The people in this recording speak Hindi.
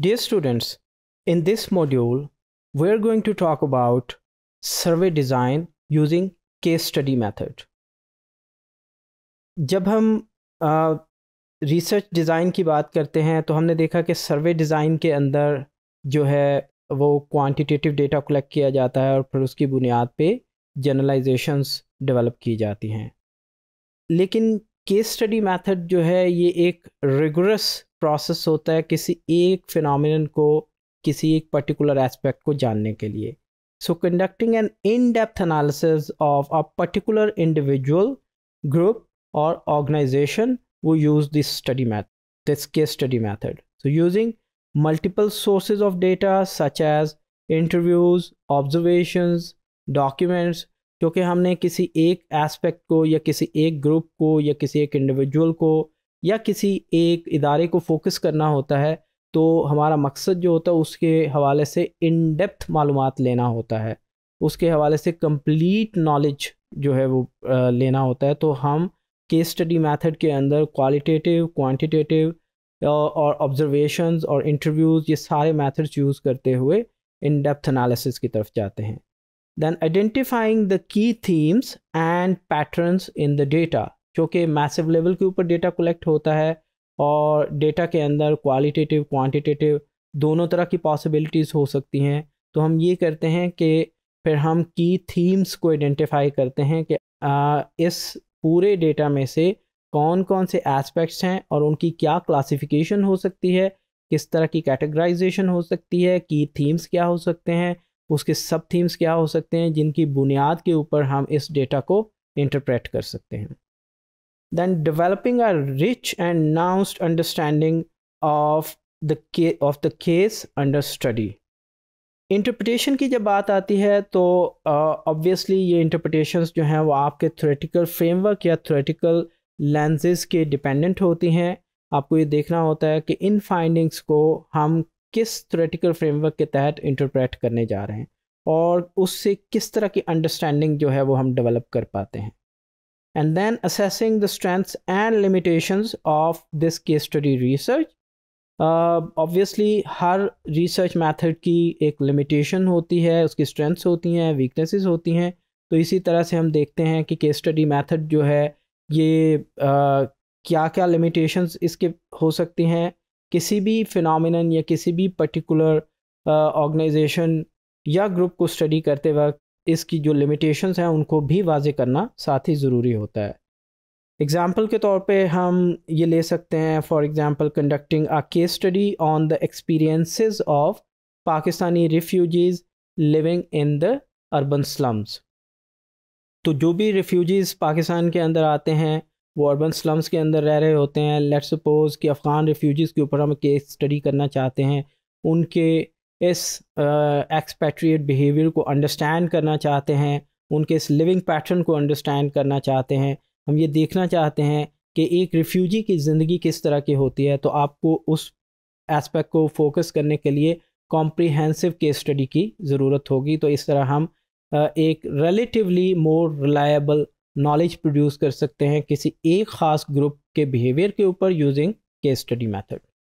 Dear students, in this module, we're going to talk about survey design using case study method. जब हम रिसर्च uh, डिज़ाइन की बात करते हैं तो हमने देखा कि सर्वे डिज़ाइन के अंदर जो है वो क्वांटिटेटिव डेटा कलेक्ट किया जाता है और फिर उसकी बुनियाद पे जनरलाइजेशंस डेवलप की जाती हैं लेकिन केस स्टडी मेथड जो है ये एक रिगरस प्रोसेस होता है किसी एक फिनमिन को किसी एक पर्टिकुलर एस्पेक्ट को जानने के लिए so conducting an in depth analysis of a particular individual group और ऑर्गेनाइजेशन वो use this study math this case study method so using multiple sources of data such as interviews observations, documents क्योंकि हमने किसी एक एस्पेक्ट को या किसी एक ग्रुप को या किसी एक इंडिविजुअल को या किसी एक इदारे को फोकस करना होता है तो हमारा मकसद जो होता है उसके हवाले से इन डेप्थ मालूम लेना होता है उसके हवाले से कंप्लीट नॉलेज जो है वो लेना होता है तो हम केस स्टडी मेथड के अंदर क्वालिटेटिव क्वांटिटेटिव और ऑब्जर्वेशंस और इंटरव्यूज़ ये सारे मेथड्स यूज़ करते हुए इन डेप्थ एनालिसिस की तरफ जाते हैं then identifying the key themes and patterns in the data क्योंकि मैसिव लेवल के ऊपर डेटा कलेक्ट होता है और डेटा के अंदर क्वालिटेटिव क्वांटिटेटिव दोनों तरह की पॉसिबिलिटीज़ हो सकती हैं तो हम ये करते हैं कि फिर हम की थीम्स को आइडेंटिफाई करते हैं कि आ, इस पूरे डेटा में से कौन कौन से एस्पेक्ट्स हैं और उनकी क्या क्लासिफिकेशन हो सकती है किस तरह की कैटेगराइजेशन हो सकती है की थीम्स क्या हो सकते हैं उसके सब थीम्स क्या हो सकते हैं जिनकी बुनियाद के ऊपर हम इस डेटा को इंटरप्रेट कर सकते हैं then developing a rich and nuanced understanding of the of the case under study interpretation की जब बात आती है तो ऑब्वियसली uh, ये इंटरप्रटेशन जो हैं वो आपके थ्रेटिकल फ्रेमवर्क या थ्योरेटिकल लेंसेज के डिपेंडेंट होती हैं आपको ये देखना होता है कि इन फाइंडिंग्स को हम किस थ्रेटिकल फ्रेमवर्क के तहत इंटरप्रेट करने जा रहे हैं और उससे किस तरह की अंडरस्टैंडिंग जो है वो हम डेवलप कर पाते हैं and then assessing the strengths and limitations of this case study research obviously uh, हर रिसर्च मैथड की एक लिमिटेशन होती है उसकी स्ट्रेंथ्स होती हैं वीकनेसेस होती हैं तो इसी तरह से हम देखते हैं कि केस स्टडी मैथड जो है ये uh, क्या क्या लिमिटेशंस इसके हो सकती हैं किसी भी फिनोमिनन या किसी भी पर्टिकुलर ऑर्गेनाइजेशन uh, या ग्रुप को स्टडी करते वक्त इसकी जो लिमिटेशंस हैं उनको भी वाजे करना साथ ही ज़रूरी होता है एग्ज़ाम्पल के तौर पे हम ये ले सकते हैं for example conducting a case study on the experiences of Pakistani refugees living in the urban slums तो जो भी रिफ्यूजीज़ पाकिस्तान के अंदर आते हैं वो अर्बन स्लम्स के अंदर रह रहे होते हैं लेट्स सपोज़ कि अफ़गान रिफ्यूजीज़ के ऊपर हम केस स्टडी करना चाहते हैं उनके इस एक्सपैट्रिएट uh, बिहेवियर को अंडरस्टैंड करना चाहते हैं उनके इस लिविंग पैटर्न को अंडरस्टैंड करना चाहते हैं हम ये देखना चाहते हैं कि एक रिफ्यूजी की ज़िंदगी किस तरह की होती है तो आपको उस एस्पेक्ट को फोकस करने के लिए कॉम्प्रिहेंसिव केस स्टडी की ज़रूरत होगी तो इस तरह हम एक relatively more reliable knowledge produce कर सकते हैं किसी एक ख़ास ग्रुप के बिहेवियर के ऊपर यूजिंग केस स्टडी मेथड